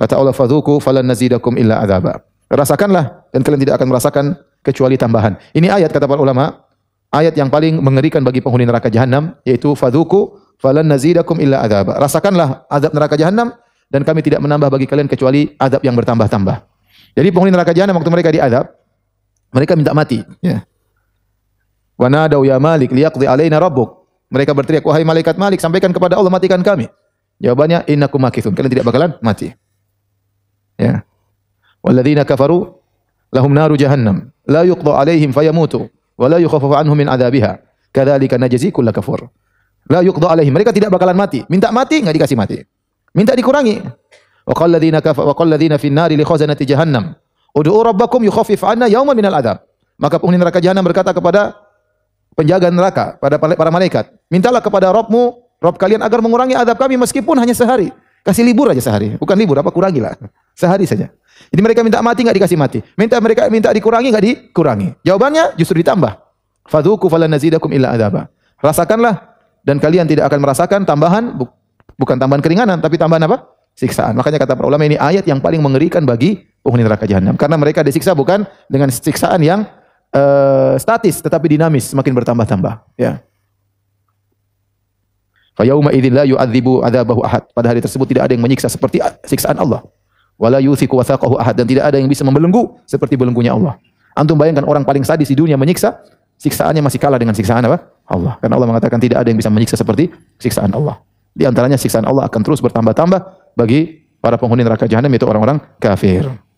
Kata Allah fadhuku falan nazidakum illa adzaba. Rasakanlah dan kalian tidak akan merasakan kecuali tambahan. Ini ayat kata para ulama, ayat yang paling mengerikan bagi penghuni neraka jahanam yaitu fadhuku falan nazidakum illa adzaba. Rasakanlah azab neraka jahanam dan kami tidak menambah bagi kalian kecuali azab yang bertambah-tambah. Jadi penghuni neraka jahanam waktu mereka diazab, mereka minta mati, ya. Wa nadau ya Malik liyaqdi alaina rabbuk. Mereka berteriak, "Wahai malaikat Malik, sampaikan kepada Allah matikan kami." Jawabannya, "Innakum makithun." Kalian tidak bakalan mati. Ya. Walladzina kafaru lahum naru jahannam la yuqda alaihim fayamutu wa la yukhaffafu anhum min adzabiha. Kadzalika najzi kull kafur. La yuqda alaihim. Mereka tidak bakalan mati. Minta mati enggak dikasih mati. Minta dikurangi. Wa qal ladzina kafar wa qal ladzina fin nari li khazanati jahannam. Ud'u rabbakum yukhaffif 'anna yawman min al adzab. Maka penghuni neraka jahannam berkata kepada penjaga neraka, pada para malaikat, mintalah kepada Robmu, Rob kalian agar mengurangi adab kami meskipun hanya sehari. Kasih libur aja sehari, bukan libur apa kurangilah. Sehari saja. Jadi mereka minta mati nggak dikasih mati. Minta mereka minta dikurangi nggak dikurangi. Jawabannya justru ditambah. Fadhuku falan illa adzaba. Rasakanlah dan kalian tidak akan merasakan tambahan bukan tambahan keringanan tapi tambahan apa? siksaan. Makanya kata para ulama ini ayat yang paling mengerikan bagi penghuni neraka jahanam karena mereka disiksa bukan dengan siksaan yang uh, statis tetapi dinamis semakin bertambah-tambah, ya. Fa yauma idzin la yu'adzibu ahad. Pada hari tersebut tidak ada yang menyiksa seperti siksaan Allah. Wala yuthiqu wathaqahu ahad dan tidak ada yang bisa membelenggu seperti belenggunya Allah. Antum bayangkan orang paling sadis di dunia menyiksa, siksaannya masih kalah dengan siksaan apa? Allah. Karena Allah mengatakan tidak ada yang bisa menyiksa seperti siksaan Allah. Di antaranya siksaan Allah akan terus bertambah-tambah bagi para penghuni neraka jahanam yaitu orang-orang kafir.